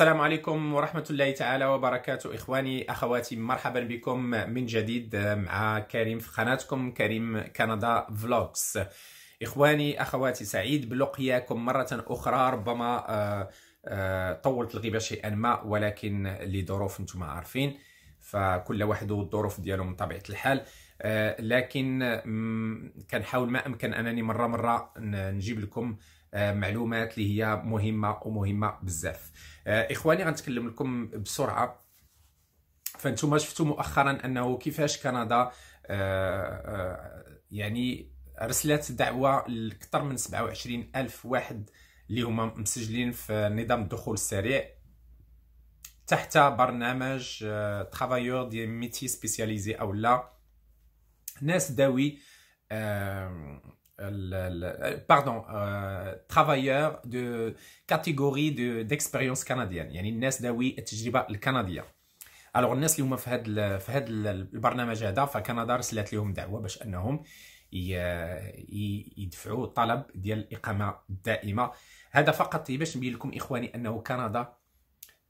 السلام عليكم ورحمة الله تعالى وبركاته إخواني أخواتي مرحبا بكم من جديد مع كريم في قناتكم كريم كندا فلوكس إخواني أخواتي سعيد بلقياكم مرة أخرى ربما آه، آه، طولت الغيبة شيئا ما ولكن لظروف أنتم عارفين فكل واحد والظروف ديالهم طبيعة الحال آه، لكن كنحاول ما امكن انني مره مره نجيب لكم آه، معلومات اللي هي مهمه ومهمه بزاف آه، اخواني غنتكلم لكم بسرعه فانتم شفتوا مؤخرا انه كيفاش كندا يعني ارسلت دعوه لكثر من 27 الف واحد اللي هما مسجلين في نظام الدخول السريع تحت برنامج ترافايور دي ميتي سبيسياليزي او لا ناس داوي باردون ترافايور دو دو ديكسبيريونس كنديان يعني الناس داوي التجربه الكنديه الوغ الناس اللي هما في هذا في هذا البرنامج هذا فكندا رسلت لهم دعوه باش انهم يدفعوا طلب ديال الاقامه الدائمه هذا فقط باش نبين لكم اخواني انه كندا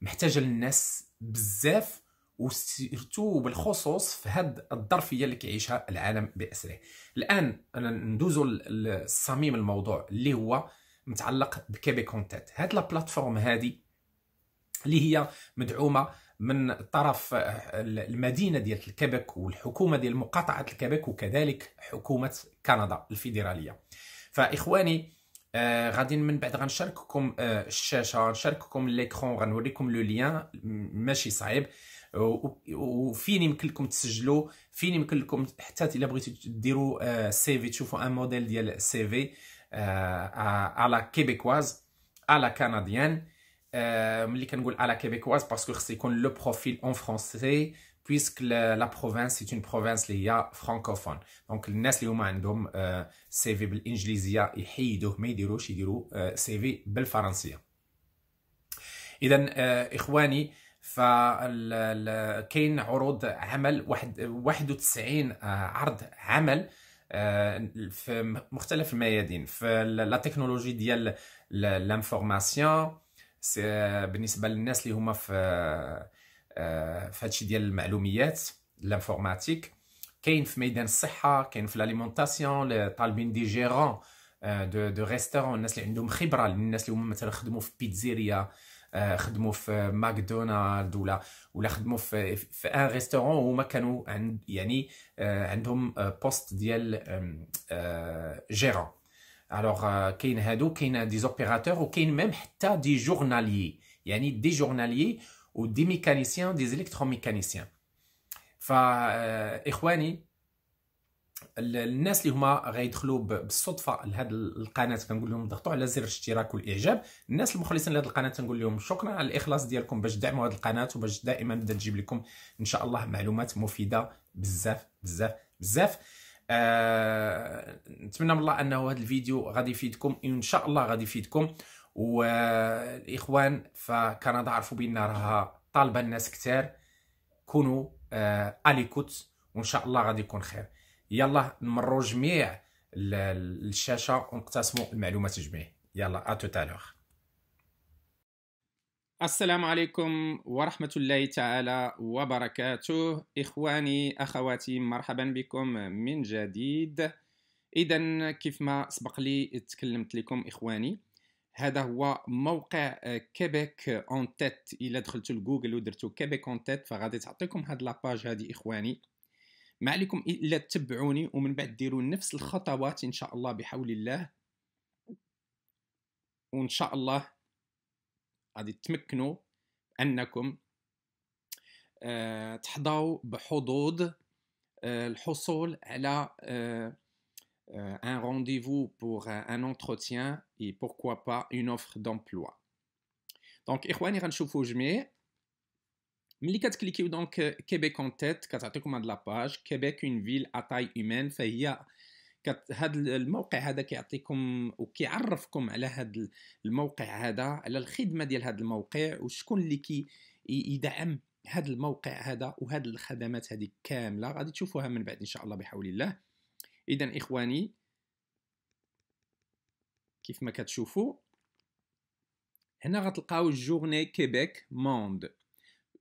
محتاجه للناس بزاف وسيرتو بالخصوص في هاد الظرفيه اللي كيعيشها العالم باسره الان انا ندوزو لصميم الموضوع اللي هو متعلق بكيبي كونتات هاد لا بلاتفورم هادي اللي هي مدعومه من طرف آه، المدينه ديال الكيبك والحكومه ديال مقاطعه الكيبك وكذلك حكومه كندا الفيدراليه فاخواني آه غادي من بعد غنشارككم آه الشاشه غنشارككم ليكرون غنوريكم لو ليان ماشي صعيب وفين يمكن لكم تسجلوا فين يمكن لكم حتى الا بغيتو ديروا آه، سي في تشوفوا ان موديل ديال السي في على كيبيكواز على كنديان ملي كنقول على كيبيكواز باسكو خص يكون لو بروفيل اون فرونسي puisque la province est une province لي هي فرانكوفون دونك الناس اللي هما عندهم آه، سي في بالانجليزيه يحيدوه ما يديروش يديروا آه، سي في بالفرنسيه اذا اخواني فكاين عروض عمل واحد 91 آه، عرض عمل آه، في مختلف الميادين في لا تكنولوجي ديال لانفورماسيون آه، بالنسبه للناس اللي هما في في هادشي ديال المعلوميات لانفورماتيك كاين في ميدان الصحه كاين في لاليمونطاسيون طالبين دي جيرون دو دو ريستورون الناس اللي عندهم خبره الناس اللي هما مثلا خدموا في بيتزيريا آه، خدموا في ماكدونالد ولا ولا خدموا في في ان ريستورون وهما كانوا عند يعني آه، عندهم بوست آه، ديال جيران الوغ كاين هادو كاين دي زوبيراتور وكاين ميم حتى دي جورناليي يعني دي جورناليي ودي ميكانيسيان دي الكتروميكانيسيان اخواني الناس اللي هما غيدخلوا بالصدفه لهذه القناه كنقول لهم ضغطوا على زر الاشتراك والاعجاب الناس المخلصين لهذه القناه تنقول لهم شكرا على الاخلاص ديالكم باش تدعموا هذه القناه وباش دائما بدا تجيب لكم ان شاء الله معلومات مفيده بزاف بزاف بزاف آه نتمنى من الله انه هذا الفيديو غادي يفيدكم وان شاء الله غادي يفيدكم والاخوان فكندا عرفوا بان راها طالبه الناس كثار كونوا آه اليكوت وان شاء الله غادي يكون خير يلا نمروا جميع الشاشه ونقتسموا المعلومات جميع يلا ا السلام عليكم ورحمة الله تعالى وبركاته إخواني أخواتي مرحبا بكم من جديد إذا كيف ما سبق لي تكلمت لكم إخواني هذا هو موقع كيبيك اون تيت الا دخلتوا لجوجل ودرتوا كيبيك اون تيت فغادي تعطيكم هاد لاباج هادي اخواني ما عليكم الا تتبعوني ومن بعد ديروا نفس الخطوات ان شاء الله بحول الله وان شاء الله غادي تمكنوا انكم أه تحظوا بحظوظ آه، الحصول على آه،, أه un rendez-vous pour un entretien et pourquoi pas une offre d'emploi. Donc, إخواني غنشوفو جميع ملي كتكليكيو دونك كيبيك اون تيت كتعطيكم هاد لاباج كيبيك اون فيل ا تاي هيومان فهي كت... هاد الموقع هذا كيعطيكم وكيعرفكم على هاد الموقع هذا على الخدمه ديال هاد الموقع وشكون اللي كي يدعم هاد الموقع هذا وهاد الخدمات هذه كامله غادي تشوفوها من بعد ان شاء الله بحول الله اذا اخواني كيف ما كتشوفوا هنا غتلقاو جورني كيبيك موند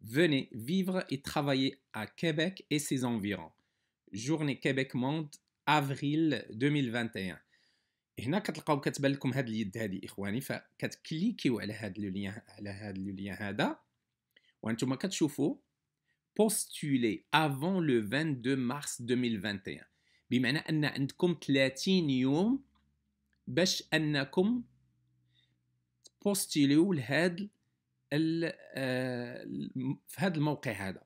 Venez vivre et travailler à Québec et ses environs. Journée Québec Monde, avril 2021. هنا كتلقاو كتبان لكم avez اليد على Vous على 22 mars 2021 بمعنى vous عندكم 30 يوم باش آه، في هذا الموقع هذا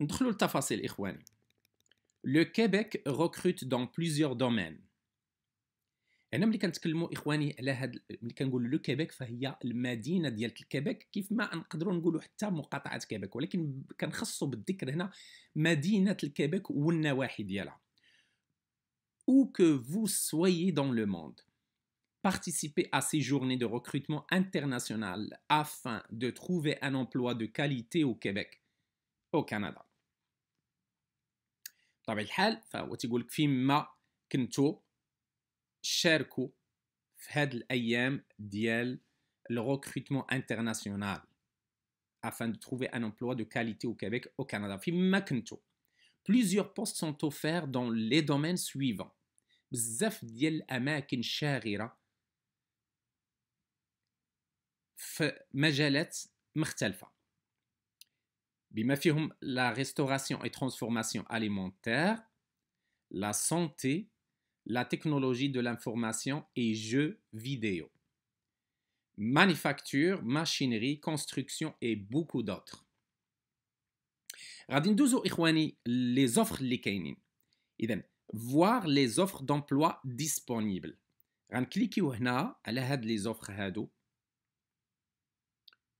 ندخلوا للتفاصيل اخواني لو كيبيك ريكروت دون بليزيور دومين هنا ملي كنتكلموا اخواني على هاد ملي كنقول لو كيبيك فهي المدينه ديال كيبيك كيف ما نقدروا نقولوا حتى مقاطعه كيبيك ولكن كنخصوا بالذكر هنا مدينه كيبيك والنواحي ديالها او كو فو سويي دون لو موند participer à ces journées de recrutement international afin de trouver un emploi de qualité au Québec, au Canada. طبعا الحال فهو لك ما كنتو شاركوا في هاد الايام ديال recrutement international afin de trouver un emploi de qualité au Québec au Canada فين كنتو plusieurs postes sont offerts dans les domaines suivants بزاف ديال الاماكن Majellet michtelfa. Bimafihum la restauration et transformation alimentaire, la santé, la technologie de l'information et jeux vidéo, manufacture, machinerie, construction et beaucoup d'autres. Radinduzo Iwani les offres likaini. Idem voir les offres d'emploi disponibles. les offres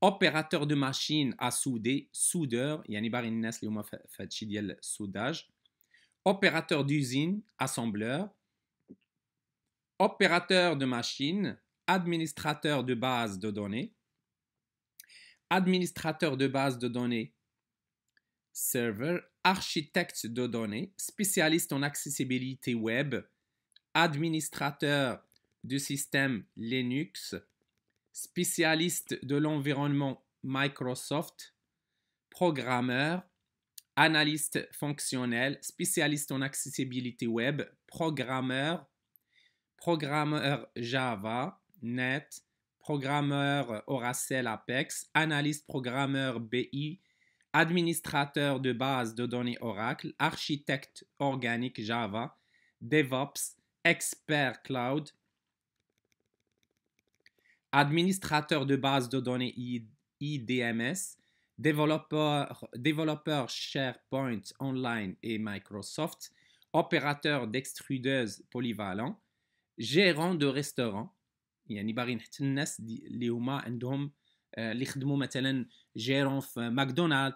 opérateur de machine à souder, soudeur, يعني باغي الناس opérateur هما assembleur. ديال السوداج opérateur administrateur de base de données administrateur de base de données Serveur, architecte de données spécialiste en accessibilité web administrateur du système Linux spécialiste de l'environnement Microsoft, programmeur, analyste fonctionnel, spécialiste en accessibilité web, programmeur, programmeur Java, Net, programmeur Oracle, Apex, analyste programmeur BI, administrateur de base de données Oracle, architecte organique Java, DevOps, expert cloud, administrateur de base de données IDMS, développeur, SharePoint Online et Microsoft, opérateur d'extrudeuse polyvalent, gérant de restaurant yani par exemple. Donc gérant lichdmo عندهم اللي McDonald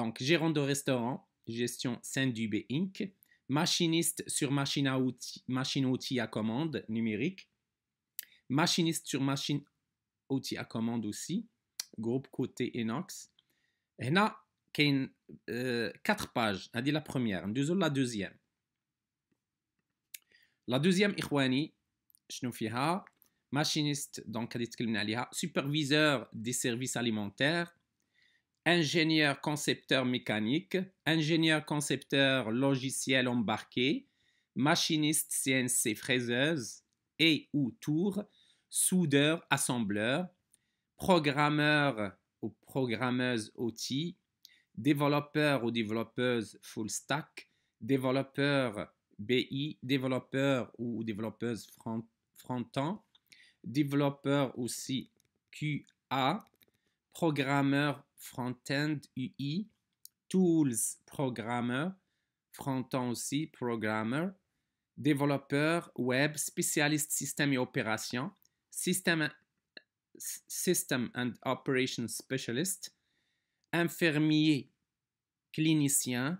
مثلا exemple, gestion Saint-Dubé Inc., machiniste sur machine à outils, machine outil à commande numérique, Machiniste sur machine, outil à commande aussi. Groupe côté Enox. y a quatre pages dit la première la deuxième la deuxième اخواني شنو machiniste donc a dit superviseur des services alimentaires ingénieur concepteur mécanique ingénieur concepteur logiciel embarqué machiniste CNC fraiseuse et ou tour soudeur, assembleur, programmeur ou programmeuse outils, développeur ou développeuse full stack, développeur BI, développeur ou développeuse front-end, développeur aussi QA, programmeur front-end UI, tools programmeur, front-end aussi programmeur, développeur web, spécialiste système et opération, System, System and Operations Specialist, infirmier clinicien,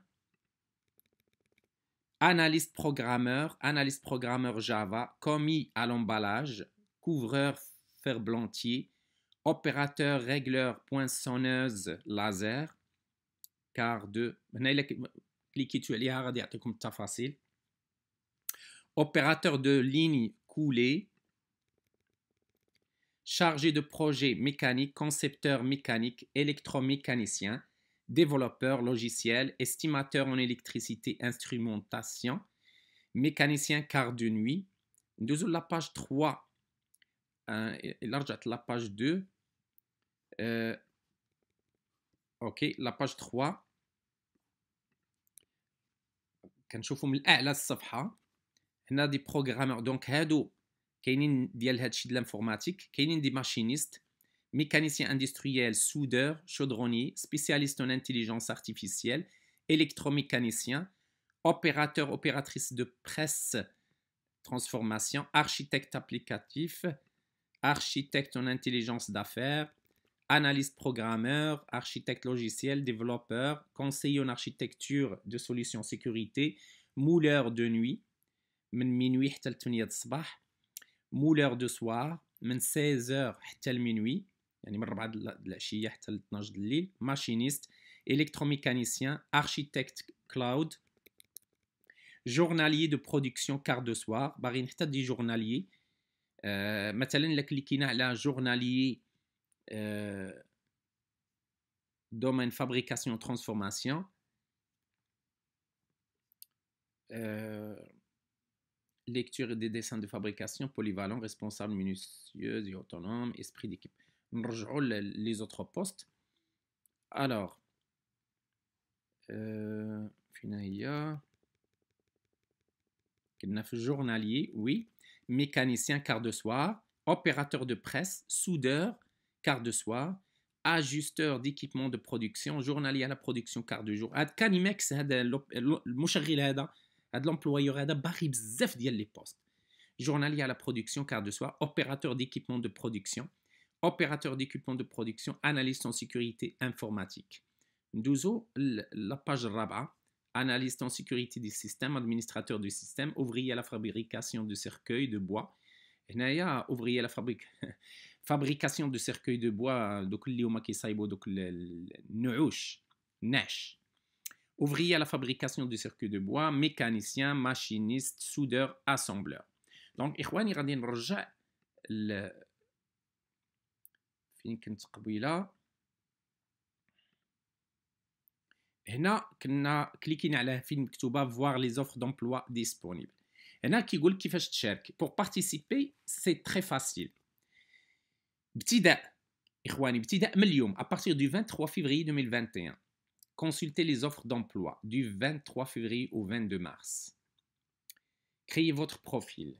analyste programmeur, analyste programmeur Java, commis à l'emballage, couvreur ferblantier, opérateur régleur poinçonneuse laser, Car de هنا الا كليكيتو عليها غادي يعطيكم facile. Opérateur de chargé de projets mécaniques, concepteur mécanique, électromécanicien, développeur logiciel, estimateur en électricité, instrumentation, mécanicien quart de nuit. Nous la page 3, hein, la page 2. Euh, ok, la page 3. Eh, la page. des الصفحه donc دي Donc, دونك هادو Kenin de de l'informatique, Kenin des machinistes, mécanicien industriel, soudeur, en spécialiste en intelligence artificielle, artificielle, électromécanicien, opérateur, opératrice de presse, transformation, architecte applicatif, architecte en intelligence d'affaires, analyste programmeur, architecte logiciel, développeur, conseiller en architecture de solutions sécurité, mouleur de nuit, minuit Mouleur de soir, 16 heures, لمينوي minuit من 4 électromécanicien, architecte cloud, journalier de production quart de soir, باغيين حتى journalier euh, مثلا la journalier domaine fabrication transformation lecture des dessins de fabrication polyvalent, responsable, minutieuse et autonome, esprit d'équipe. les autres postes. Alors, euh, journalier, oui, mécanicien quart de soir, opérateur de presse, soudeur quart de soir, ajusteur d'équipement de production, journalier à la production quart de jour. Canimex, le à de l'employeur, à d'abari bzef, dit les postes. Journalier à la production, car de soi, opérateur d'équipement de production, opérateur d'équipement de production, analyste en sécurité informatique. Ndouzo, la page rabat, analyste en sécurité du système, administrateur du système, ouvrier à la fabrication de cercueils de bois. Ndouzo, ouvrier à la fabrication de cercueils de bois, donc l'Iouma Kesaibo, donc le Neush, Nesh ouvrier à la fabrication du circuit de bois, mécanicien, machiniste, soudeur, assembleur. Donc, إخواني غادي نرجع ل... فين كنت قبيله هنا كنا كليكينا على فين pour voir les offres d'emploi disponibles هنا كيقول كيفاش تشاركي pour participer c'est très facile ابتداء اخواني ابتداء من اليوم à partir du 23 février 2021 Consultez les offres d'emploi du 23 février au 22 mars. Créez votre profil.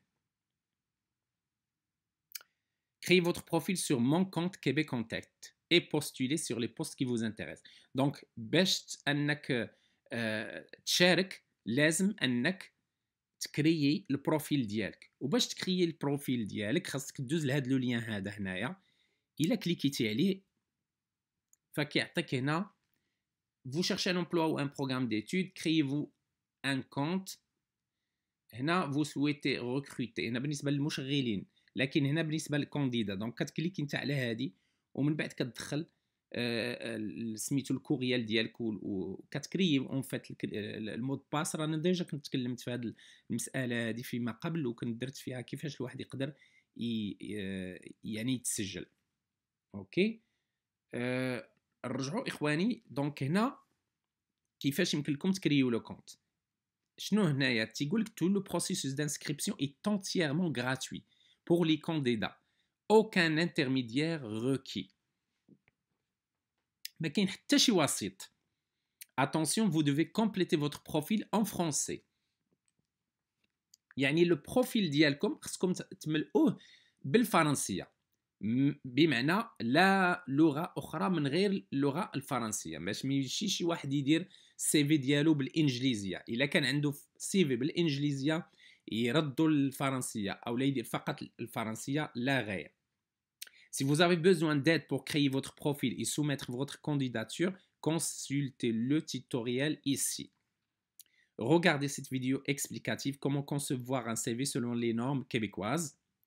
Créez votre profil sur Mon compte Québec Contact et postulez sur les postes qui vous intéressent. Donc, best annak لازم انك créer البروفيل profil, وباش تكريي البروفيل ديالك خاصك lien لهاد لو ليان هذا هنايا a كليكيتي عليه فكيعطيك هنا vous cherchez un emploi ou un programme d'études, créez-vous un compte. هنا vous souhaitez recruter هنا بالنسبه للمشغلين لكن هنا بالنسبه للكونديدا دونك كتكليك انت على هذه ومن بعد كتدخل آه، آه، سميتو الكوريال ديالك وكتكري اون فات المود باس رانا ديجا كنت تكلمت في هذه المساله هذه فيما قبل وكنت درت فيها كيفاش الواحد يقدر آه، يعني يتسجل اوكي أه نرجعوا اخواني دونك هنا كيفاش يمكن لكم لو tout le processus d'inscription est entièrement gratuit pour les candidats aucun intermédiaire requis ما كاين حتى شي وسيط attention vous devez compléter votre profil en français يعني لو بروفيل ديالكم خصكم تملؤوه بالفرنسيه بمعنى لا لغه اخرى من غير اللغه الفرنسيه باش ما يمشيش شي واحد يدير السي في ديالو بالانجليزيه الا كان عنده سي في بالانجليزيه يردوا الفرنسيه او لا يدير فقط الفرنسيه لا غير Si vous avez besoin d'aide pour créer votre profil et soumettre votre candidature, consultez le tutoriel ici. Regardez cette vidéo explicative comment concevoir un CV selon les normes québécoises.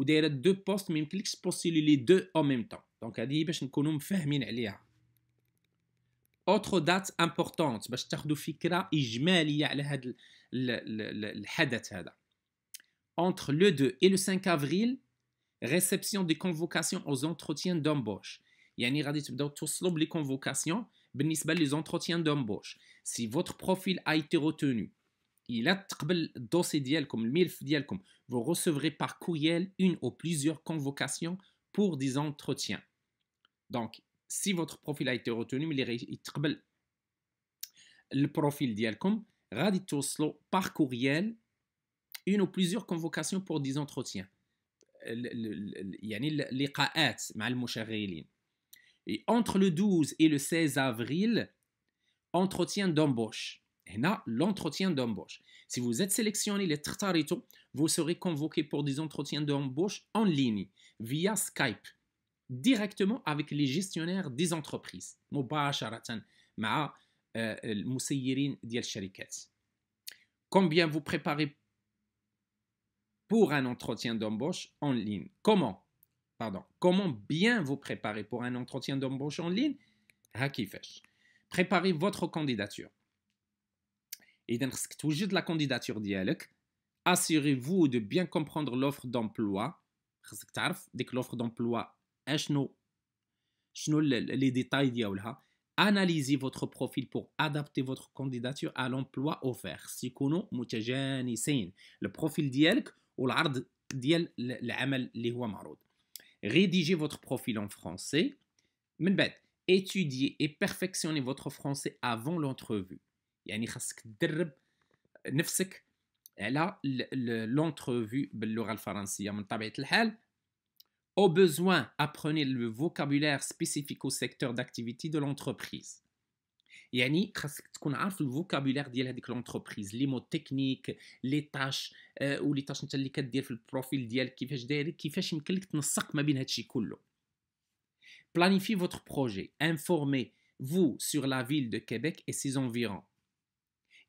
ou des deux postes mais il clique spécifiquement les deux en même temps donc c'est dit bah je ne connais pas autre date importante bah je te redis qu'il y entre le 2 et le 5 avril réception des convocations aux entretiens d'embauche il y en ira de convocations benisbah les entretiens d'embauche si votre profil a été retenu il a الا dossier le le mille comme vous recevrez par courriel une ou plusieurs convocations pour des entretiens donc si votre profil a été retenu le le profil ديالكم par courriel une ou plusieurs convocations pour des entretiens يعني euh, et entre le 12 et le 16 avril entretien d'embauche l'entretien d'embauche. Si vous êtes sélectionné les vous serez convoqué pour des entretiens d'embauche en ligne via Skype directement avec les gestionnaires des entreprises euh, Combien vous préparez pour un entretien d'embauche en ligne Comment Pardon, comment bien vous préparer pour un entretien d'embauche en ligne Préparez votre candidature. إذا de vous la candidature candidature, assurez-vous de bien comprendre l'offre d'emploi Dès que l'offre d'emploi les détails les détails, analysez votre profil pour adapter votre candidature à l'emploi offert Si vous le profil profil ou rédigez votre profil en français étudiez et perfectionnez votre français avant l'entrevue c'est-à-dire que tu dois l'entrevue en langue française. Par besoin apprenez le vocabulaire spécifique au secteur d'activité de l'entreprise. C'est-à-dire que tu dois le vocabulaire de l'entreprise, les mots techniques, les tâches, ou les tâches que tu as à faire dans ton profil, qui font que tu peux t'entraîner dans tout ça. Planifie projet. informez-vous sur la ville de Québec et ses environs.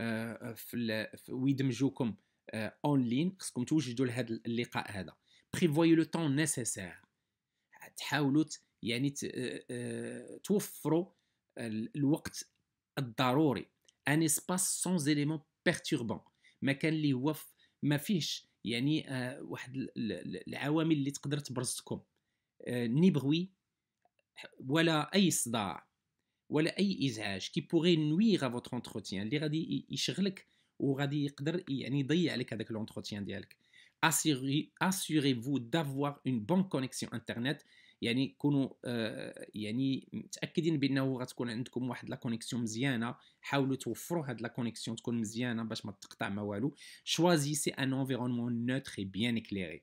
آه، في ويدمجوكم اون آه، لين خصكم توجدوا لهذا اللقاء هذا بريفوي لو طون نيسيسير تحاولوا يعني آه، توفروا الوقت الضروري ان اسباس سون زيليمون بيرتوربون مكان اللي هو ما فيهش يعني واحد العوامل اللي تقدر تبرزكم ني بغوي ولا اي صداع ولا اي ازعاج كي بوغي نويغ ا فوتر اونتروتيان اللي غادي يشغلك وغادي يقدر يعني يضيع لك هذاك لونتروتيان ديالك assurez-vous d'avoir une bonne connexion internet يعني كونوا يعني متاكدين بانه غتكون عندكم واحد لا كونيكسيون مزيانه حاولوا توفروا هاد لا كونيكسيون تكون مزيانه باش ما تقطع ما والو شوازيسي ان انفيرونمون نوتر اي بيان اكليري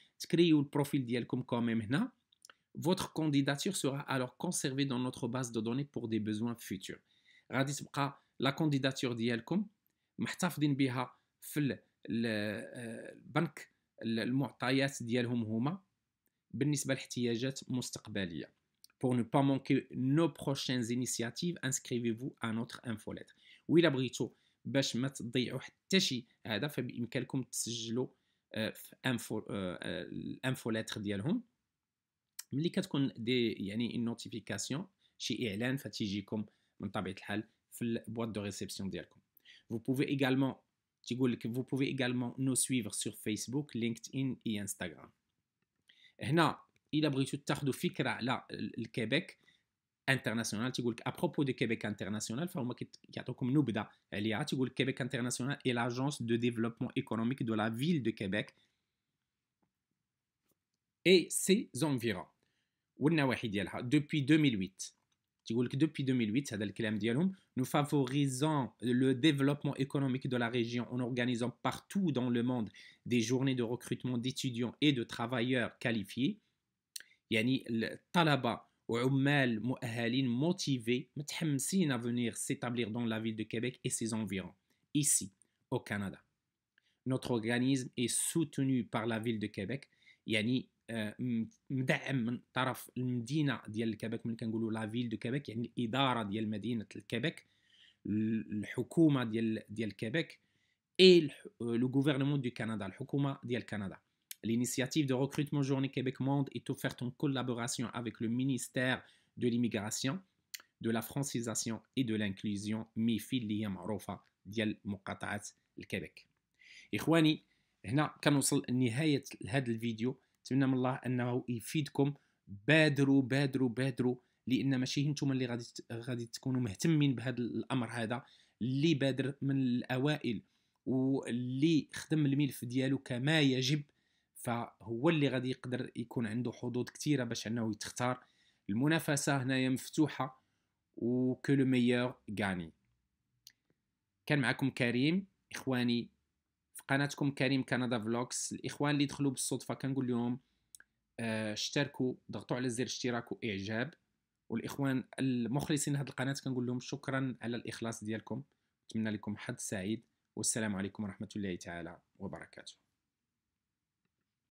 تكريو البروفيل ديالكم كوميم هنا votre candidature sera alors conservée dans notre base de données pour des besoins futurs غادي تبقى لا كانديداتور ديالكم محتفظين بها في البنك المعطيات ديالهم هما بالنسبه لاحتياجات مستقبليه pour ne pas manquer nos prochaines initiatives inscrivez-vous à notre infolettre وإلا بغيتو باش ما تضيعوا حتى شي هذا فبامكانكم تسجلوا الانفوليتر ديالهم ملي كتكون دي يعني النوتيفيكاسيون شي اعلان فتيجيكم من طبيعه الحال في البواط دو ريسبسيون ديالكم vous pouvez également تيقول لك vous pouvez également nous suivre sur Facebook, LinkedIn et Instagram. هنا الا بغيتو تاخذوا فكره على الكيبيك à propos de Québec International, il y a Québec International est l'agence de développement économique de la ville de Québec et ses environs. Depuis 2008, nous favorisons le développement économique de la région en organisant partout dans le monde des journées de recrutement d'étudiants et de travailleurs qualifiés. Il y a talaba ou même aux habitants motivés, motivés à venir s'établir dans la ville de Québec et ses environs, ici, au Canada. Notre organisme est soutenu par la ville de Québec, yani euh, mdaem taraf Medina diel Québec, malkengulu la ville de Québec, yani idara diel Medina diel Québec, l'État diel Québec et euh, le gouvernement du Canada, l'État diel Canada. L'initiative de recrutement Journée Québec Monde est offerte en collaboration avec le ministère de l'Immigration, de la Francisation et de l'Inclusion MIFI اللي هي معروفة ديال مقاطعة الكيبك. إخواني هنا كنوصل لنهاية هذا الفيديو نتمنى من الله أنه يفيدكم بادروا بادروا بادروا لان ماشي نتوما اللي غادي غادي تكونوا مهتمين بهذا الامر هذا اللي بادر من الاوائل واللي خدم الملف ديالو كما يجب فهو اللي غادي يقدر يكون عنده حظوظ كثيره باش انه يتختار المنافسه هنايا مفتوحه وكو لو ميور غاني كان معكم كريم اخواني في قناتكم كريم كندا فلوكس الاخوان اللي دخلوا بالصدفه كنقول لهم آه، اشتركوا ضغطوا على زر اشتراك واعجاب والاخوان المخلصين هذه القناه كنقول لهم شكرا على الاخلاص ديالكم نتمنى لكم حد سعيد والسلام عليكم ورحمه الله تعالى وبركاته